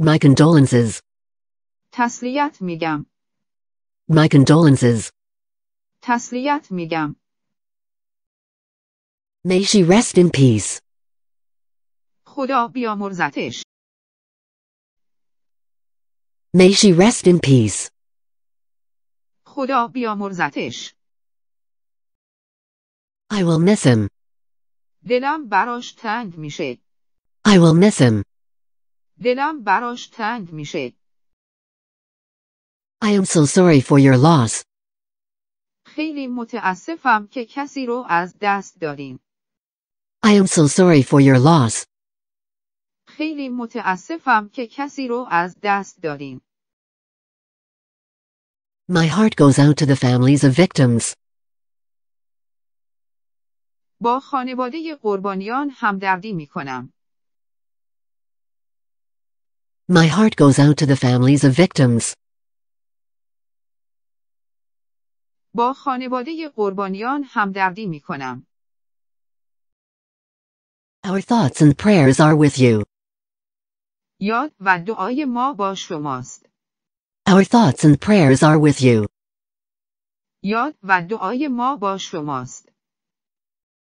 My condolences. تسلیت میگم. My condolences. تسلیت میگم. May she rest in peace. خدا بیامرزتش. May she rest in peace. خدا بیامرزتش. I will miss him. دلم براش تنگ میشه. I will miss him. دلم براش تنگ میشه. I am so sorry for your loss. خیلی متاسفم که کسی رو از دست دادیم. I am so sorry for your loss. خیلی متاسفم که کسی رو از دست دادیم. My heart goes out to the families of victims. با خانواده قربانیان همدردی می کنم. My heart goes out to the families of victims. با خانواده قربانیان همدردی می کنم. Our thoughts and prayers are with you. یاد و دعای ما با شماست. Our thoughts and prayers are with you. یاد و دعای ما با شماست.